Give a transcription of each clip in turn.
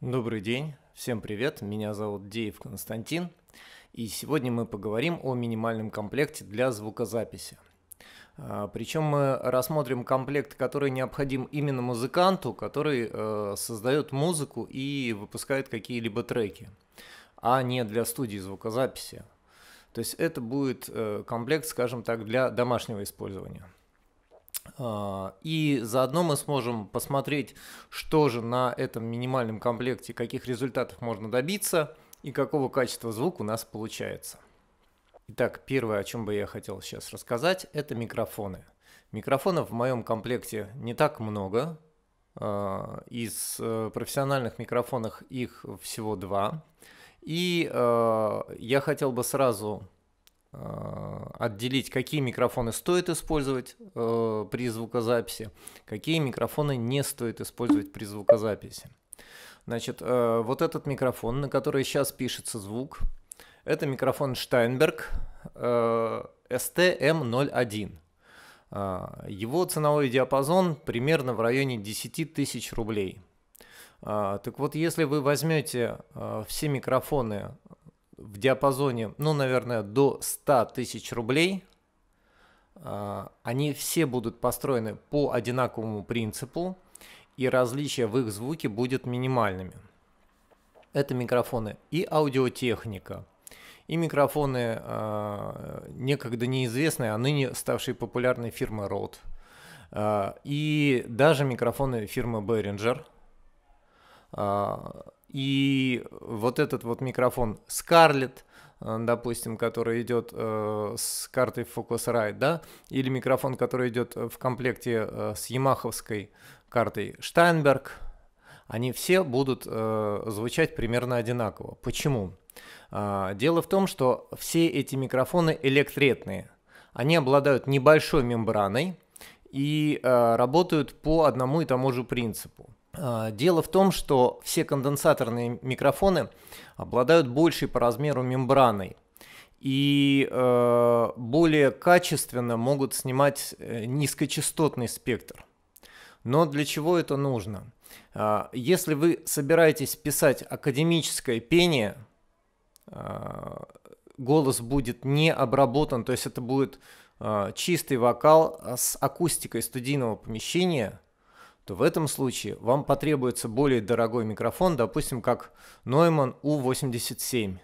Добрый день, всем привет, меня зовут Деев Константин, и сегодня мы поговорим о минимальном комплекте для звукозаписи. А, Причем мы рассмотрим комплект, который необходим именно музыканту, который э, создает музыку и выпускает какие-либо треки, а не для студии звукозаписи. То есть это будет э, комплект, скажем так, для домашнего использования – а, и заодно мы сможем посмотреть, что же на этом минимальном комплекте, каких результатов можно добиться и какого качества звук у нас получается. Итак, первое, о чем бы я хотел сейчас рассказать, это микрофоны. Микрофонов в моем комплекте не так много. А, из э, профессиональных микрофонов их всего два. И э, я хотел бы сразу Э, отделить, какие микрофоны стоит использовать э, при звукозаписи, какие микрофоны не стоит использовать при звукозаписи. Значит, э, вот этот микрофон, на который сейчас пишется звук, это микрофон Steinberg э, STM01. Э, его ценовой диапазон примерно в районе 10 тысяч рублей. Э, так вот, если вы возьмете все микрофоны в диапазоне, ну, наверное, до 100 тысяч рублей. А, они все будут построены по одинаковому принципу, и различия в их звуке будут минимальными. Это микрофоны и аудиотехника, и микрофоны э, некогда неизвестные, а ныне ставшие популярной фирмы Rode, э, и даже микрофоны фирмы Behringer, э, и вот этот вот микрофон Scarlett, э, допустим, который идет э, с картой Focusrite, да, или микрофон, который идет э, в комплекте э, с ямаховской картой Steinberg, они все будут э, звучать примерно одинаково. Почему? А, дело в том, что все эти микрофоны электретные. Они обладают небольшой мембраной и э, работают по одному и тому же принципу. А, дело в том, что все конденсаторные микрофоны обладают большей по размеру мембраной и э, более качественно могут снимать э, низкочастотный спектр. Но для чего это нужно? А, если вы собираетесь писать академическое пение, а, голос будет не обработан, то есть это будет чистый вокал с акустикой студийного помещения – то в этом случае вам потребуется более дорогой микрофон, допустим, как Neumann U87.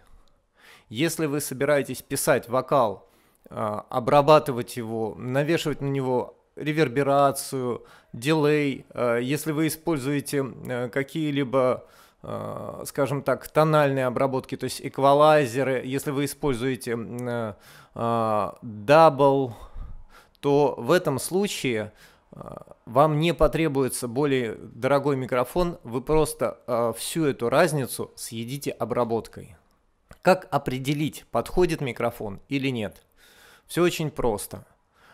Если вы собираетесь писать вокал, а, обрабатывать его, навешивать на него реверберацию, дилей, а, если вы используете а, какие-либо скажем так, тональные обработки, то есть эквалайзеры, если вы используете дабл, то в этом случае вам не потребуется более дорогой микрофон, вы просто э, всю эту разницу съедите обработкой. Как определить, подходит микрофон или нет? Все очень просто.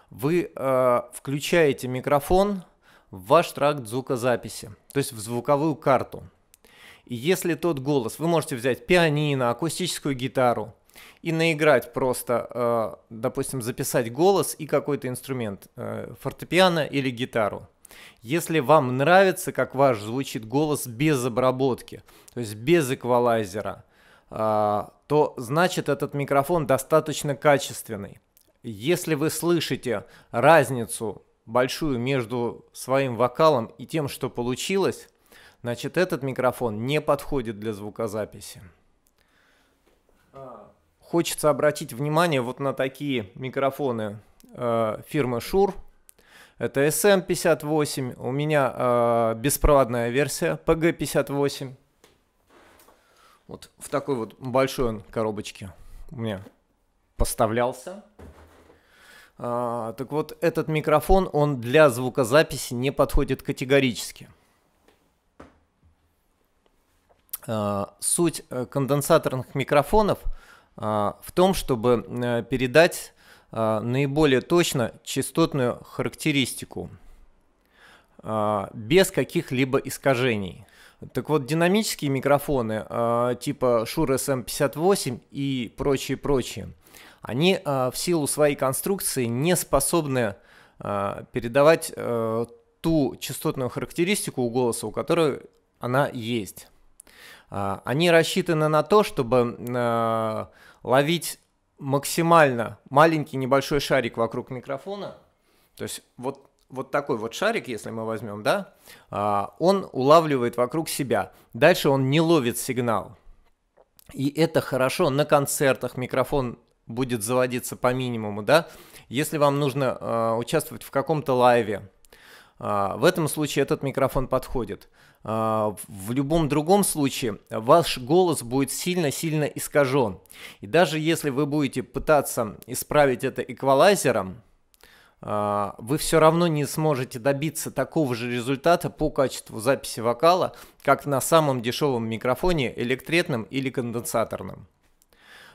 Вы э, включаете микрофон в ваш тракт звукозаписи, то есть в звуковую карту. И если тот голос, вы можете взять пианино, акустическую гитару, и наиграть просто, э, допустим, записать голос и какой-то инструмент, э, фортепиано или гитару. Если вам нравится, как ваш звучит голос без обработки, то есть без эквалайзера, э, то значит этот микрофон достаточно качественный. Если вы слышите разницу большую между своим вокалом и тем, что получилось, значит этот микрофон не подходит для звукозаписи. А, хочется обратить внимание вот на такие микрофоны э, фирмы Shure. Это SM58, эм у меня э, беспроводная версия PG58. Вот в такой вот большой он коробочке у меня поставлялся. А, так вот, этот микрофон, он для звукозаписи не подходит категорически. А, суть э, конденсаторных микрофонов – а, в том, чтобы э, передать а, наиболее точно частотную характеристику а, без каких-либо искажений. Так вот, динамические микрофоны типа Shure SM58 и прочие-прочие, они в силу своей конструкции не способны передавать ту частотную характеристику у голоса, у которой она есть. Они рассчитаны на то, чтобы ловить максимально маленький небольшой шарик вокруг микрофона. То есть вот, вот такой вот шарик, если мы возьмем, да, а, он улавливает вокруг себя. Дальше он не ловит сигнал. И это хорошо. На концертах микрофон будет заводиться по минимуму, да. Если вам нужно а, участвовать в каком-то лайве, а, в этом случае этот микрофон подходит. А, в любом другом случае ваш голос будет сильно-сильно искажен. И даже если вы будете пытаться исправить это эквалайзером, а, вы все равно не сможете добиться такого же результата по качеству записи вокала, как на самом дешевом микрофоне электретном или конденсаторном.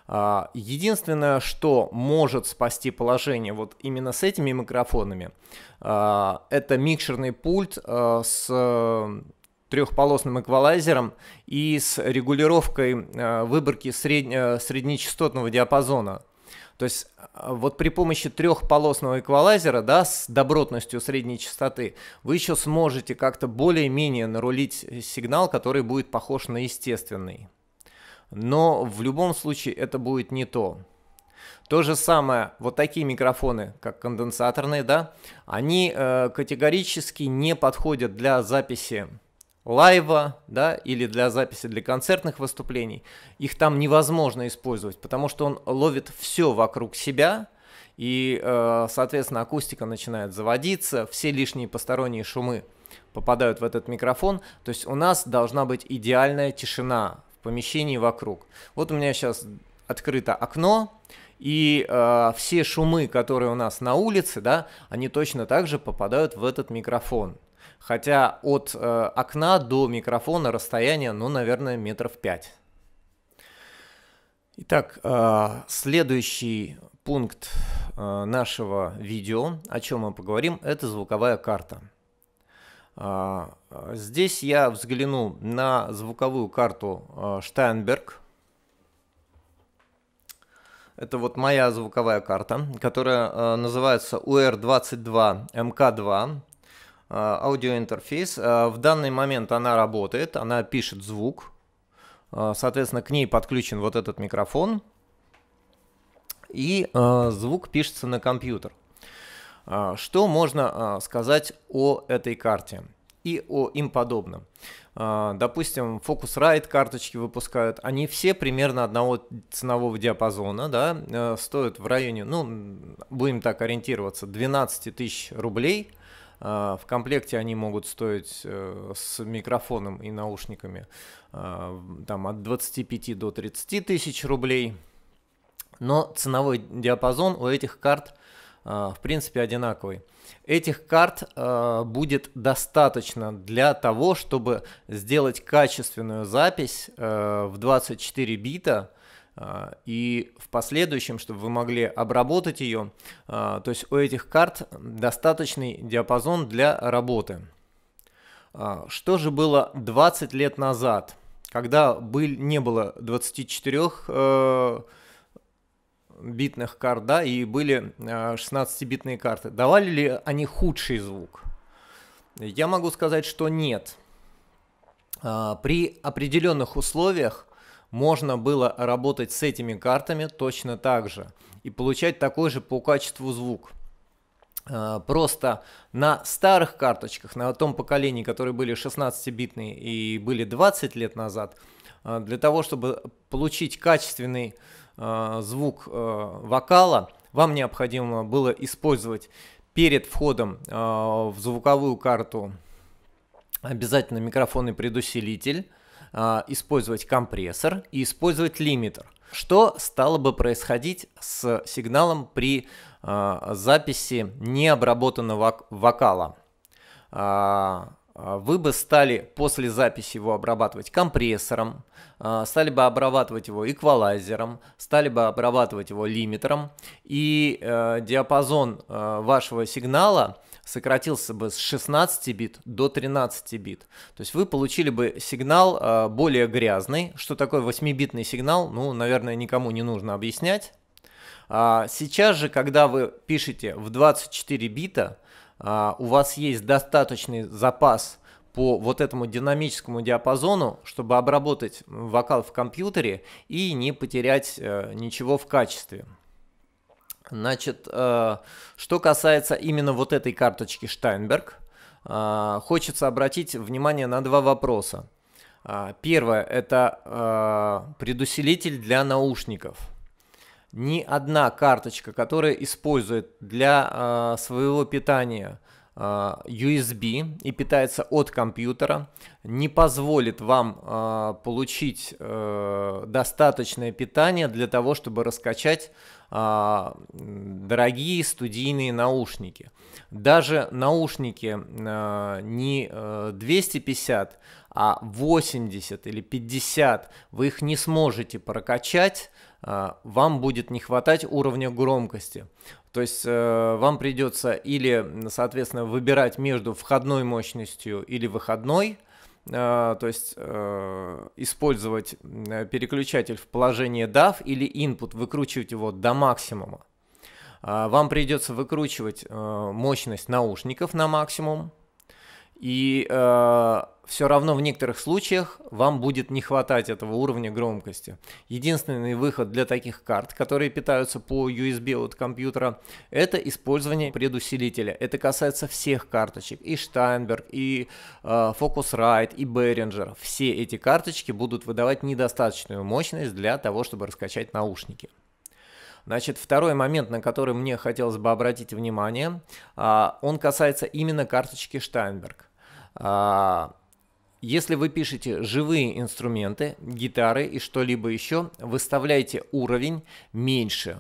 А, единственное, что может спасти положение вот именно с этими микрофонами, это микшерный пульт с трехполосным эквалайзером и с регулировкой э, выборки средне, э, среднечастотного диапазона. То есть э, вот при помощи трехполосного эквалайзера, да, с добротностью средней частоты, вы еще сможете как-то более-менее нарулить сигнал, который будет похож на естественный. Но в любом случае это будет не то. То же самое, вот такие микрофоны, как конденсаторные, да, они э, категорически не подходят для записи лайва, да, или для записи для концертных выступлений, их там невозможно использовать, потому что он ловит все вокруг себя, и, э, соответственно, акустика начинает заводиться, все лишние посторонние шумы попадают в этот микрофон, то есть у нас должна быть идеальная тишина в помещении вокруг. Вот у меня сейчас открыто окно, и э, все шумы, которые у нас на улице, да, они точно так же попадают в этот микрофон. Хотя от э, окна до микрофона расстояние, ну, наверное, метров пять. Итак, э, следующий пункт э, нашего видео, о чем мы поговорим, это звуковая карта. Э, здесь я взгляну на звуковую карту э, Штайнберг. Это вот моя звуковая карта, которая э, называется UR22MK2. А, аудиоинтерфейс. А, в данный момент она работает, она пишет звук. А, соответственно, к ней подключен вот этот микрофон. И звук пишется на компьютер. Что можно сказать о этой карте и о им подобном? Допустим, Focusrite карточки выпускают, они все примерно одного ценового диапазона, да, э, стоят в районе, ну, будем так ориентироваться, 12 тысяч рублей – а, в комплекте они могут стоить э, с микрофоном и наушниками а, там, от 25 до 30 тысяч рублей. Но ценовой диапазон у этих карт а, в принципе одинаковый. Этих карт будет достаточно для того, чтобы сделать качественную запись в 24 бита, а, и в последующем, чтобы вы могли обработать ее, а, то есть у этих карт достаточный диапазон для работы. А, что же было 20 лет назад, когда был, не было 24 э, битных карт, да, и были 16-битные э, карты. Давали ли они худший звук? Я могу сказать, что нет. При определенных условиях можно было работать с этими картами точно так же и получать такой же по качеству звук. А, просто на старых карточках, на том поколении, которые были 16-битные и были 20 лет назад, а, для того, чтобы получить качественный а, звук вокала, вам необходимо было использовать перед входом в звуковую карту обязательно микрофонный предусилитель, а, использовать компрессор и использовать лимитер. Что стало бы происходить с сигналом при а, записи необработанного вокала? А, вы бы стали после записи его обрабатывать компрессором, стали бы обрабатывать его эквалайзером, стали бы обрабатывать его лимитером, и э, диапазон э, вашего сигнала – сократился бы с 16 бит до 13 бит. То есть вы получили бы сигнал э, более грязный. Что такое 8-битный сигнал, ну, наверное, никому не нужно объяснять. А, сейчас же, когда вы пишете в 24 бита, а, у вас есть достаточный запас по вот этому динамическому диапазону, чтобы обработать вокал в компьютере и не потерять э, ничего в качестве. Значит, э, что касается именно вот этой карточки Штайнберг, э, хочется обратить внимание на два вопроса. Э, первое – это предусилитель для наушников. Ни одна карточка, которая использует для своего питания – Э, USB и питается от компьютера, не позволит вам э, получить э, достаточное питание для того, чтобы раскачать э, дорогие студийные наушники. Даже наушники э, не 250, э, а 80 или 50 вы их не сможете прокачать Э, вам будет не хватать уровня громкости. То есть э, вам придется или, соответственно, выбирать между входной мощностью или выходной, э, то есть использовать переключатель в положении DAF или input, выкручивать его до максимума. Вам придется выкручивать мощность наушников на максимум, и э, все равно в некоторых случаях вам будет не хватать этого уровня громкости. Единственный выход для таких карт, которые питаются по USB от компьютера, это использование предусилителя. Это касается всех карточек. И Steinberg, и э, Focusrite, и Behringer. Все эти карточки будут выдавать недостаточную мощность для того, чтобы раскачать наушники. Значит, второй момент, на который мне хотелось бы обратить внимание, а, он касается именно карточки Штайнберг. А, если вы пишете живые инструменты, гитары и что-либо еще, выставляйте уровень меньше.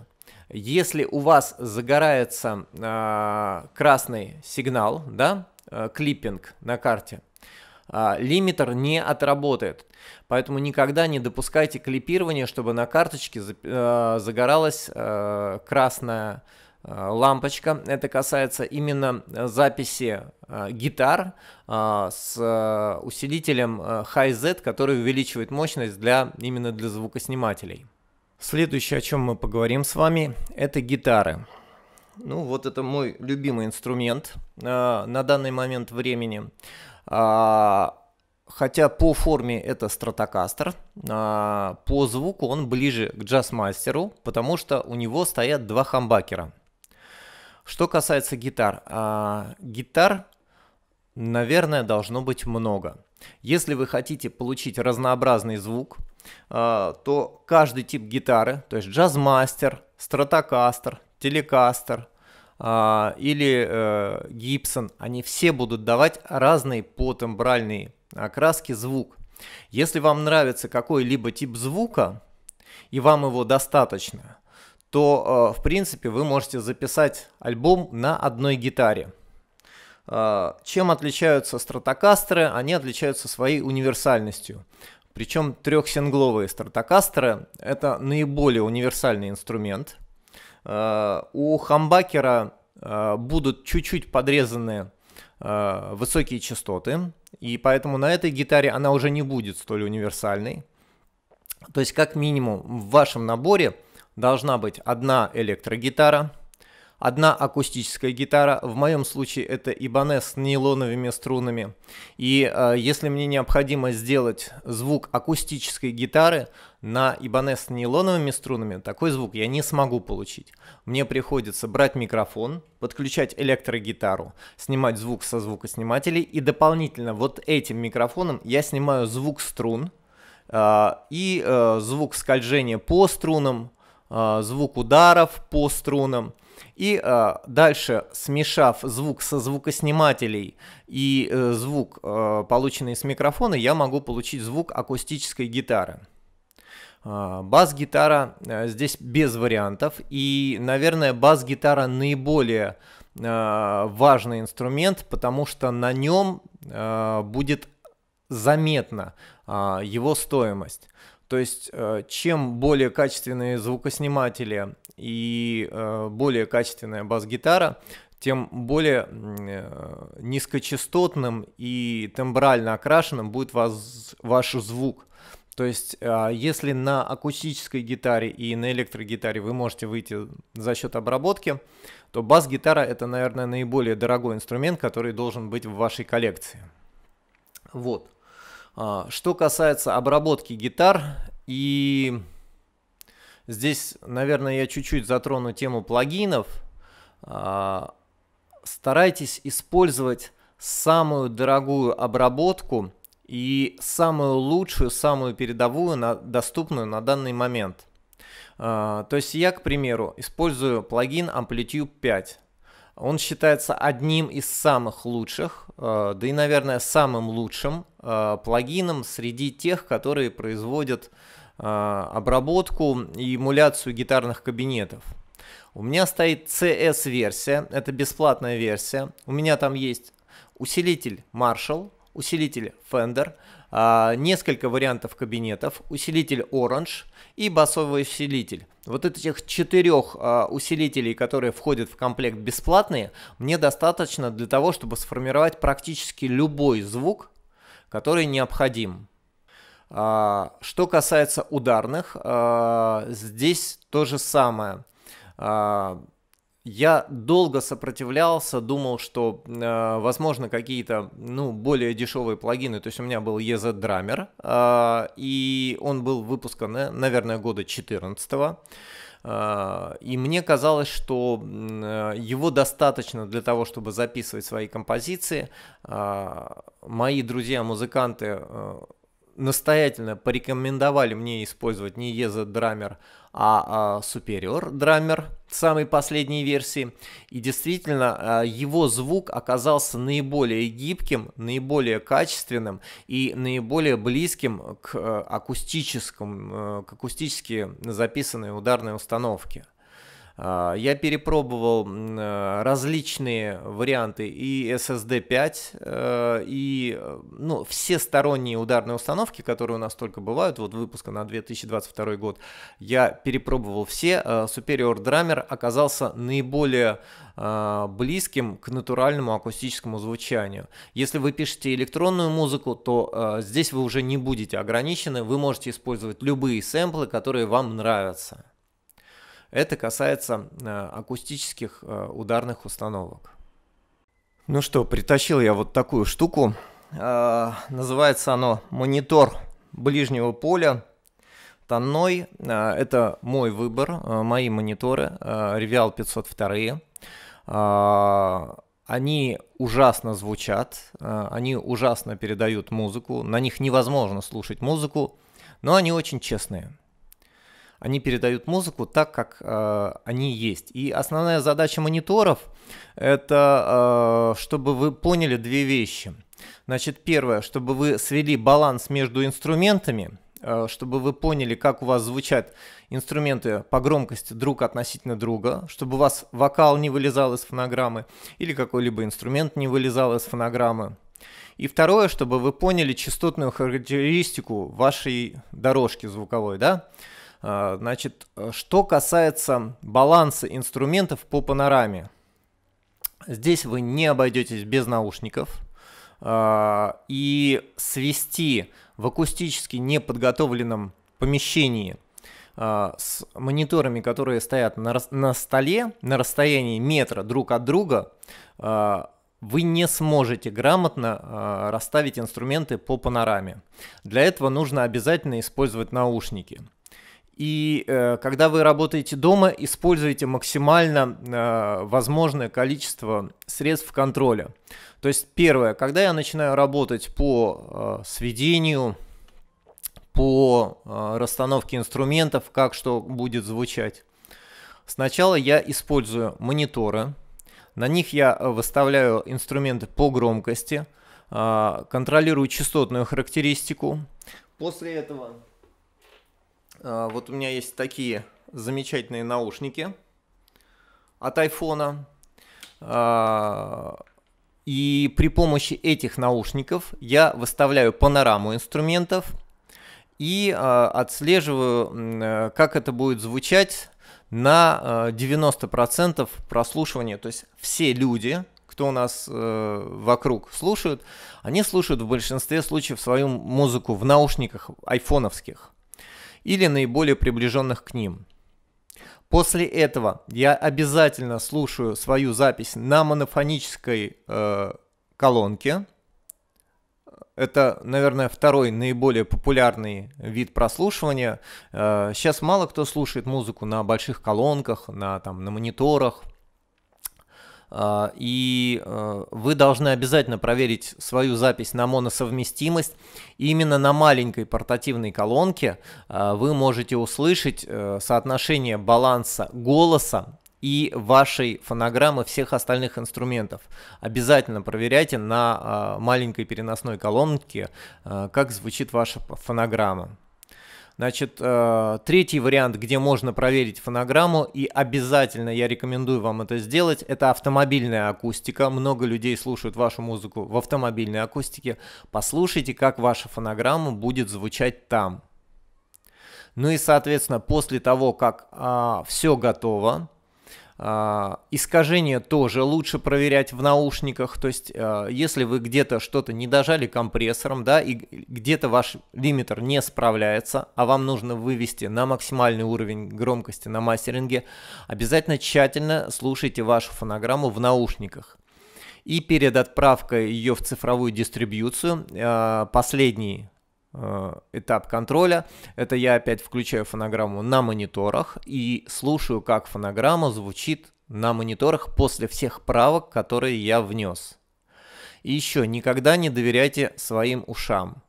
Если у вас загорается а, красный сигнал, да, э, клиппинг на карте – а, лимитер не отработает. Поэтому никогда не допускайте клипирования, чтобы на карточке э, загоралась э, красная э, лампочка. Это касается именно записи гитар с усилителем Hi-Z, который увеличивает мощность для, именно для звукоснимателей. Следующее, о чем мы поговорим с вами, это гитары. Ну вот это мой любимый инструмент на данный момент времени. А, хотя по форме это стратокастер, а, по звуку он ближе к джазмастеру, потому что у него стоят два хамбакера. Что касается гитар, а, гитар, наверное, должно быть много. Если вы хотите получить разнообразный звук, то каждый тип гитары, то есть джазмастер, стратокастер, телекастер, а, или э, Гибсон, они все будут давать разные по тембральной окраске звук. Если вам нравится какой-либо тип звука, и вам его достаточно, то, э, в принципе, вы можете записать альбом на одной гитаре. А, чем отличаются стратокастеры? Они отличаются своей универсальностью. Причем трехсингловые стратокастеры – это наиболее универсальный инструмент – Э, у хамбакера э, будут чуть-чуть подрезаны э, высокие частоты, и поэтому на этой гитаре она уже не будет столь универсальной. То есть, как минимум, в вашем наборе должна быть одна электрогитара, одна акустическая гитара, в моем случае это Ибанес с нейлоновыми струнами. И э, если мне необходимо сделать звук акустической гитары, на ибонес с нейлоновыми струнами такой звук я не смогу получить. Мне приходится брать микрофон, подключать электрогитару, снимать звук со звукоснимателей и дополнительно вот этим микрофоном я снимаю звук струн э, и э, звук скольжения по струнам, э, звук ударов по струнам. И э, дальше, смешав звук со звукоснимателей и э, звук, э, полученный с микрофона, я могу получить звук акустической гитары. А, бас-гитара э, здесь без вариантов. И, наверное, бас-гитара наиболее э, важный инструмент, потому что на нем э, будет заметна а, его стоимость. То есть, чем более качественные звукосниматели и более качественная бас-гитара, тем более низкочастотным и тембрально окрашенным будет ваш звук. То есть, э, если на акустической гитаре и на электрогитаре вы можете выйти за счет обработки, то бас-гитара это, наверное, наиболее дорогой инструмент, который должен быть в вашей коллекции. Вот. А, что касается обработки гитар, и здесь, наверное, я чуть-чуть затрону тему плагинов. А, старайтесь использовать самую дорогую обработку – и самую лучшую, самую передовую, на, доступную на данный момент. Э, то есть я, к примеру, использую плагин Amplitude 5. Он считается одним из самых лучших, э, да и, наверное, самым лучшим э, плагином среди тех, которые производят обработку и эмуляцию гитарных кабинетов. У меня стоит CS-версия, это бесплатная версия. У меня там есть усилитель Marshall, усилитель Fender, а, несколько вариантов кабинетов, усилитель Orange и басовый усилитель. Вот этих четырех а, усилителей, которые входят в комплект бесплатные, мне достаточно для того, чтобы сформировать практически любой звук, который необходим. А, что касается ударных, здесь то же самое я долго сопротивлялся, думал, что, э, возможно, какие-то, ну, более дешевые плагины. То есть у меня был EZ Drummer, э, и он был выпускан, э, наверное, года 14 -го. Э, и мне казалось, что э, его достаточно для того, чтобы записывать свои композиции. мои друзья-музыканты настоятельно порекомендовали мне использовать не EZ Drummer, а, а Superior Drummer самой последней версии. И действительно, а, его звук оказался наиболее гибким, наиболее качественным и наиболее близким к э, акустическим, э, к акустически записанной ударной установке. А, я перепробовал э, различные варианты и SSD 5, э, и э, ну, все сторонние ударные установки, которые у нас только бывают, вот выпуска на 2022 год, я перепробовал все. Superior Drummer оказался наиболее близким к натуральному акустическому звучанию. Если вы пишете электронную музыку, то здесь вы уже не будете ограничены, вы можете использовать любые сэмплы, которые вам нравятся. Это касается э, акустических э, ударных установок. Ну что, притащил я вот такую штуку. Э, называется оно монитор ближнего поля Танной. Это мой выбор, мои мониторы Revial 502. Они ужасно звучат, они ужасно передают музыку, на них невозможно слушать музыку, но они очень честные они передают музыку так, как э, они есть. И основная задача мониторов это, э, чтобы вы поняли две вещи. Значит, первое, чтобы вы свели баланс между инструментами, э, чтобы вы поняли, как у вас звучат инструменты по громкости друг относительно друга, чтобы у вас вокал не вылезал из фонограммы или какой-либо инструмент не вылезал из фонограммы. И второе, чтобы вы поняли частотную характеристику вашей дорожки звуковой, да? А, значит, что касается баланса инструментов по панораме, здесь вы не обойдетесь без наушников а, и свести в акустически неподготовленном помещении а, с мониторами, которые стоят на, на столе на расстоянии метра друг от друга, вы не сможете грамотно расставить инструменты по панораме. Для этого нужно обязательно использовать наушники – и э, когда вы работаете дома, используйте максимально э, возможное количество средств контроля. То есть первое, когда я начинаю работать по э, сведению, по э, расстановке инструментов, как что будет звучать, сначала я использую мониторы. На них я э, выставляю инструменты по громкости, э, контролирую частотную характеристику. После этого а, вот у меня есть такие замечательные наушники от айфона. А, и при помощи этих наушников я выставляю панораму инструментов и а, отслеживаю, э, как это будет звучать на 90% э, прослушивания. То есть все люди, кто у нас э, вокруг слушают, они слушают в большинстве случаев свою музыку в наушниках айфоновских или наиболее приближенных к ним. После этого я обязательно слушаю свою запись на монофонической э, колонке. Это, наверное, второй наиболее популярный вид прослушивания. Э, сейчас мало кто слушает музыку на больших колонках, на, там, на мониторах – а, и э, вы должны обязательно проверить свою запись на моносовместимость. И именно на маленькой портативной колонке а, вы можете услышать э, соотношение баланса голоса и вашей фонограммы всех остальных инструментов. Обязательно проверяйте на а, маленькой переносной колонке, как звучит ваша фонограмма. Значит, э, третий вариант, где можно проверить фонограмму, и обязательно я рекомендую вам это сделать, это автомобильная акустика. Много людей слушают вашу музыку в автомобильной акустике. Послушайте, как ваша фонограмма будет звучать там. Ну и, соответственно, после того, как а, все готово, а, Искажение тоже лучше проверять в наушниках, то есть а, если вы где-то что-то не дожали компрессором, да, и где-то ваш лимитер не справляется, а вам нужно вывести на максимальный уровень громкости на мастеринге, обязательно тщательно слушайте вашу фонограмму в наушниках. И перед отправкой ее в цифровую дистрибьюцию а, последний Э, этап контроля. Это я опять включаю фонограмму на мониторах и слушаю, как фонограмма звучит на мониторах после всех правок, которые я внес. И еще никогда не доверяйте своим ушам.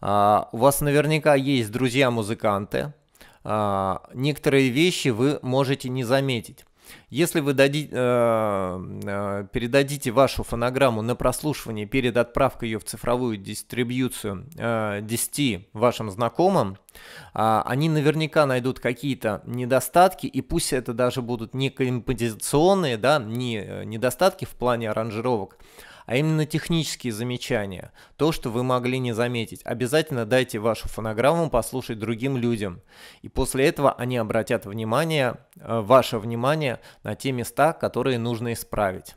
А, у вас наверняка есть друзья-музыканты. А, некоторые вещи вы можете не заметить. Если вы дадите, э, э, передадите вашу фонограмму на прослушивание перед отправкой ее в цифровую дистрибьюцию э, 10 вашим знакомым, э, они наверняка найдут какие-то недостатки, и пусть это даже будут не композиционные, да, не недостатки в плане аранжировок, а именно технические замечания, то, что вы могли не заметить. Обязательно дайте вашу фонограмму послушать другим людям, и после этого они обратят внимание, э, ваше внимание на те места, которые нужно исправить.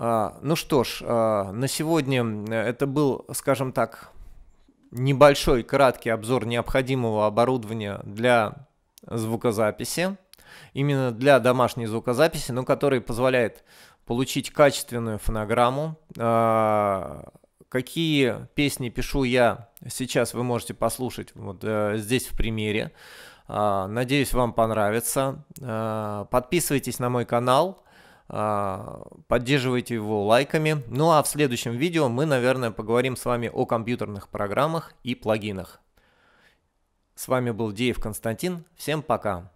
А, ну что ж, а, на сегодня э, это был, скажем так, небольшой краткий обзор необходимого оборудования для звукозаписи, именно для домашней звукозаписи, но который позволяет получить качественную фонограмму. А, какие песни пишу я сейчас, вы можете послушать вот э, здесь в примере. А, надеюсь, вам понравится. А, подписывайтесь на мой канал, поддерживайте его лайками. Ну а в следующем видео мы, наверное, поговорим с вами о компьютерных программах и плагинах. С вами был Деев Константин. Всем пока!